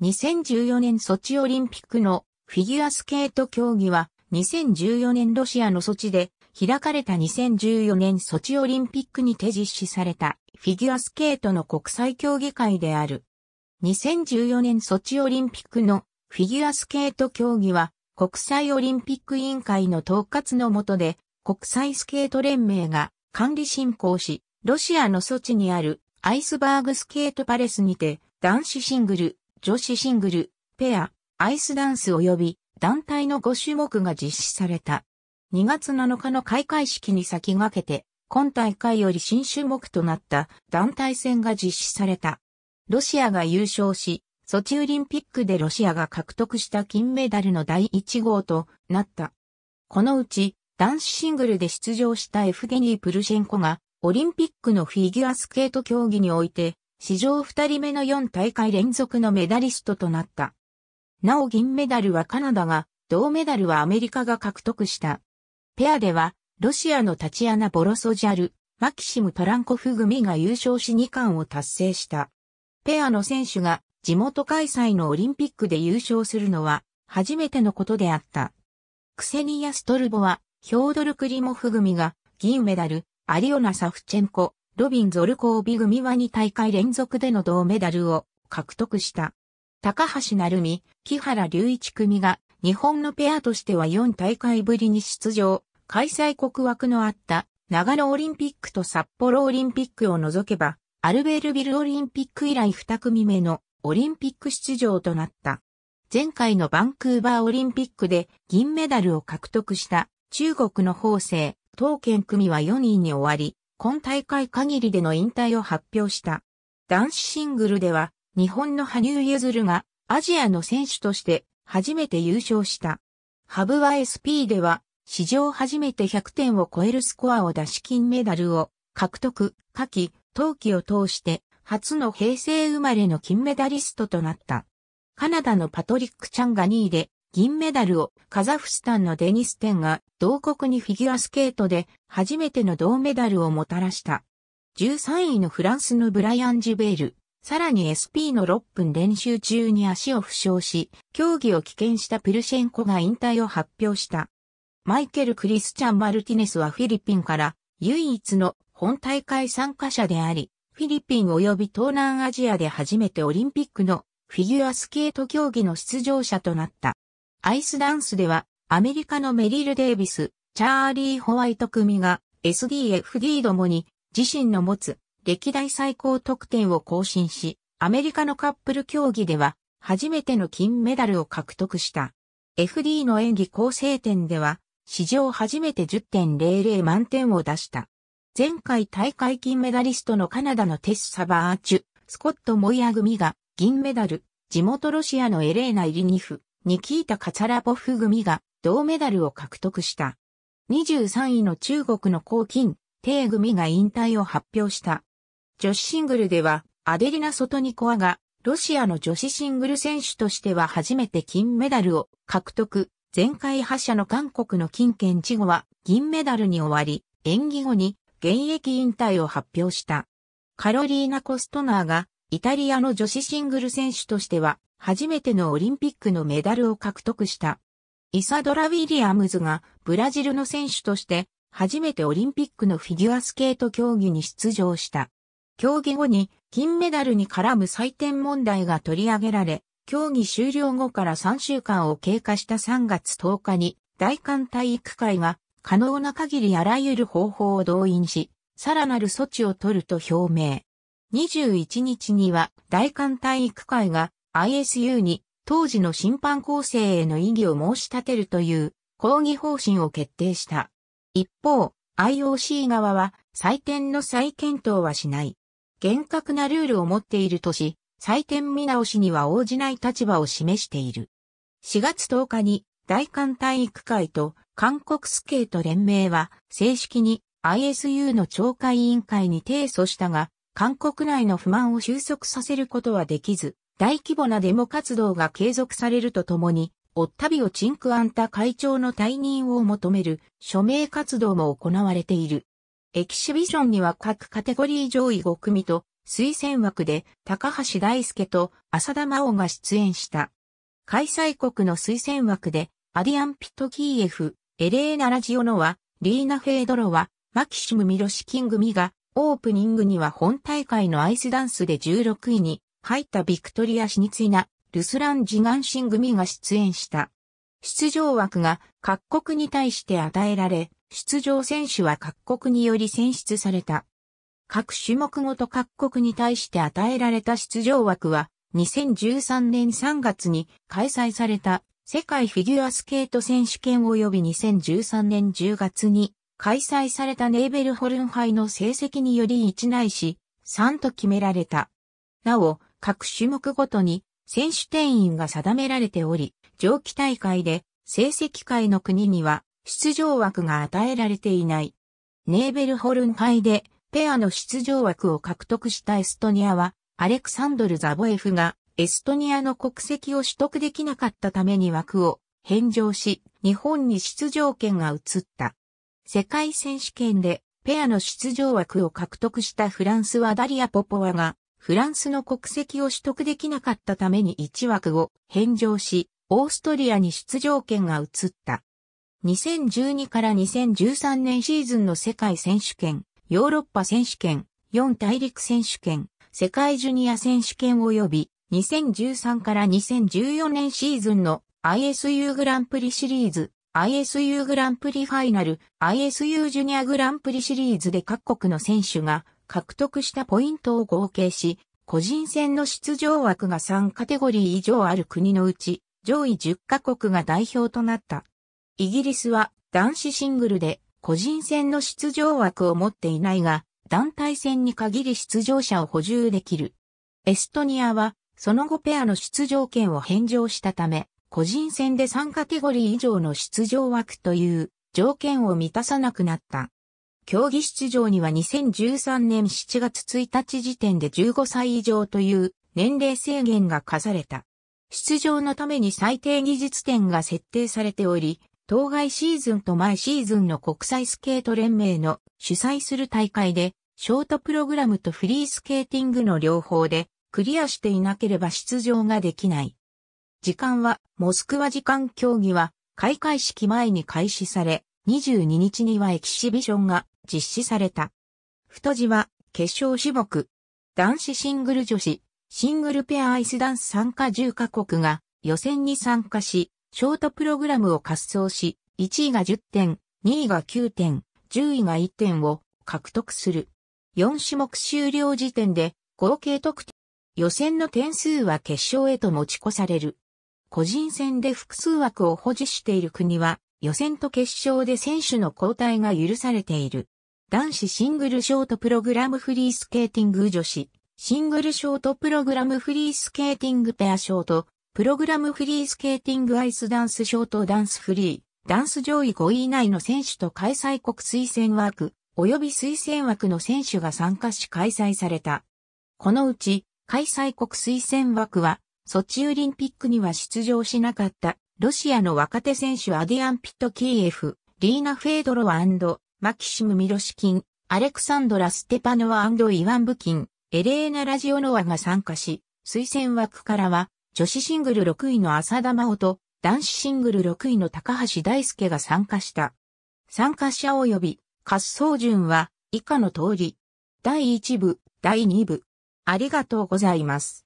2014年ソチオリンピックのフィギュアスケート競技は2014年ロシアのソチで開かれた2014年ソチオリンピックにて実施されたフィギュアスケートの国際競技会である。2014年ソチオリンピックのフィギュアスケート競技は国際オリンピック委員会の統括の下で国際スケート連盟が管理進行し、ロシアのソチにあるアイスバーグスケートパレスにて男子シングル女子シングル、ペア、アイスダンス及び団体の5種目が実施された。2月7日の開会式に先駆けて、今大会より新種目となった団体戦が実施された。ロシアが優勝し、ソチオリンピックでロシアが獲得した金メダルの第1号となった。このうち男子シングルで出場したエフゲニー・プルシェンコがオリンピックのフィギュアスケート競技において史上二人目の4大会連続のメダリストとなった。なお銀メダルはカナダが、銅メダルはアメリカが獲得した。ペアでは、ロシアのタチアナ・ボロソジャル、マキシム・トランコフ組が優勝し2冠を達成した。ペアの選手が地元開催のオリンピックで優勝するのは初めてのことであった。クセニア・ストルボはヒョードル・クリモフ組が銀メダル、アリオナ・サフチェンコ、ロビン・ゾルコービ組は2大会連続での銅メダルを獲得した。高橋成美、木原隆一組が日本のペアとしては4大会ぶりに出場、開催国枠のあった長野オリンピックと札幌オリンピックを除けば、アルベールビルオリンピック以来2組目のオリンピック出場となった。前回のバンクーバーオリンピックで銀メダルを獲得した中国の法政、東健組は4位に終わり、今大会限りでの引退を発表した。男子シングルでは、日本の羽生結弦がアジアの選手として初めて優勝した。ハブは SP では、史上初めて100点を超えるスコアを出し金メダルを獲得、下記、冬季を通して初の平成生まれの金メダリストとなった。カナダのパトリック・チャンが2位で、銀メダルをカザフスタンのデニステンが同国にフィギュアスケートで初めての銅メダルをもたらした。13位のフランスのブライアン・ジュベール、さらに SP の6分練習中に足を負傷し、競技を棄権したプルシェンコが引退を発表した。マイケル・クリスチャン・マルティネスはフィリピンから唯一の本大会参加者であり、フィリピン及び東南アジアで初めてオリンピックのフィギュアスケート競技の出場者となった。アイスダンスでは、アメリカのメリル・デービス、チャーリー・ホワイト組が SDFD どもに自身の持つ歴代最高得点を更新し、アメリカのカップル競技では初めての金メダルを獲得した。FD の演技構成点では史上初めて10.00満点を出した。前回大会金メダリストのカナダのテス・サバーチュ、スコット・モイア組が銀メダル、地元ロシアのエレーナ・イリニフ、ニキータ・カツァラポフ組が銅メダルを獲得した。23位の中国の黄金、テイ組が引退を発表した。女子シングルでは、アデリナ・ソトニコアが、ロシアの女子シングル選手としては初めて金メダルを獲得。前回覇者の韓国の金健チゴは銀メダルに終わり、演技後に現役引退を発表した。カロリーナ・コストナーがイタリアの女子シングル選手としては、初めてのオリンピックのメダルを獲得した。イサドラ・ウィリアムズがブラジルの選手として初めてオリンピックのフィギュアスケート競技に出場した。競技後に金メダルに絡む採点問題が取り上げられ、競技終了後から3週間を経過した3月10日に大韓体育会が可能な限りあらゆる方法を動員し、さらなる措置を取ると表明。21日には大韓体育会が ISU に当時の審判構成への異議を申し立てるという抗議方針を決定した。一方、IOC 側は採点の再検討はしない。厳格なルールを持っているとし、採点見直しには応じない立場を示している。4月10日に大韓体育会と韓国スケート連盟は正式に ISU の懲戒委員会に提訴したが、韓国内の不満を収束させることはできず、大規模なデモ活動が継続されるとともに、オッタビオ・チンクアンタ会長の退任を求める署名活動も行われている。エキシビションには各カテゴリー上位5組と推薦枠で高橋大輔と浅田真央が出演した。開催国の推薦枠でアディアン・ピットキーエフ、エレーナ・ラジオノワ、リーナ・フェードロワ、マキシム・ミロシキンミがオープニングには本大会のアイスダンスで16位に入ったビクトリア・シニツィナ、ルスラン・ジガンシン組が出演した。出場枠が各国に対して与えられ、出場選手は各国により選出された。各種目ごと各国に対して与えられた出場枠は、2013年3月に開催された世界フィギュアスケート選手権及び2013年10月に開催されたネーベルホルン杯の成績により1ないし、3と決められた。なお、各種目ごとに選手定員が定められており、上記大会で成績会の国には出場枠が与えられていない。ネーベルホルン杯でペアの出場枠を獲得したエストニアは、アレクサンドル・ザボエフがエストニアの国籍を取得できなかったために枠を返上し、日本に出場権が移った。世界選手権でペアの出場枠を獲得したフランスはダリア・ポポワがフランスの国籍を取得できなかったために1枠を返上し、オーストリアに出場権が移った。2012から2013年シーズンの世界選手権、ヨーロッパ選手権、4大陸選手権、世界ジュニア選手権及び、2013から2014年シーズンの ISU グランプリシリーズ、ISU グランプリファイナル、ISU ジュニアグランプリシリーズで各国の選手が獲得したポイントを合計し、個人戦の出場枠が3カテゴリー以上ある国のうち、上位10カ国が代表となった。イギリスは男子シングルで個人戦の出場枠を持っていないが、団体戦に限り出場者を補充できる。エストニアは、その後ペアの出場権を返上したため、個人戦で3カテゴリー以上の出場枠という条件を満たさなくなった。競技出場には2013年7月1日時点で15歳以上という年齢制限が課された。出場のために最低技術点が設定されており、当該シーズンと前シーズンの国際スケート連盟の主催する大会で、ショートプログラムとフリースケーティングの両方でクリアしていなければ出場ができない。時間は、モスクワ時間競技は、開会式前に開始され、22日にはエキシビションが実施された。太字は、決勝種目。男子シングル女子、シングルペアアイスダンス参加10カ国が予選に参加し、ショートプログラムを滑走し、1位が10点、2位が9点、10位が1点を獲得する。4種目終了時点で合計得点。予選の点数は決勝へと持ち越される。個人戦で複数枠を保持している国は、予選と決勝で選手の交代が許されている。男子シングルショートプログラムフリースケーティング女子、シングルショートプログラムフリースケーティングペアショート、プログラムフリースケーティングアイスダンスショートダンスフリー、ダンス上位5位以内の選手と開催国推薦枠、及び推薦枠の選手が参加し開催された。このうち、開催国推薦枠は、ソチオリンピックには出場しなかった、ロシアの若手選手アディアン・ピットキーエフ、リーナ・フェードロワマキシム・ミロシキン、アレクサンドラ・ステパノワイワン・ブキン、エレーナ・ラジオノワが参加し、推薦枠からは、女子シングル6位の浅田真央と、男子シングル6位の高橋大輔が参加した。参加者及び、滑走順は、以下の通り。第1部、第2部。ありがとうございます。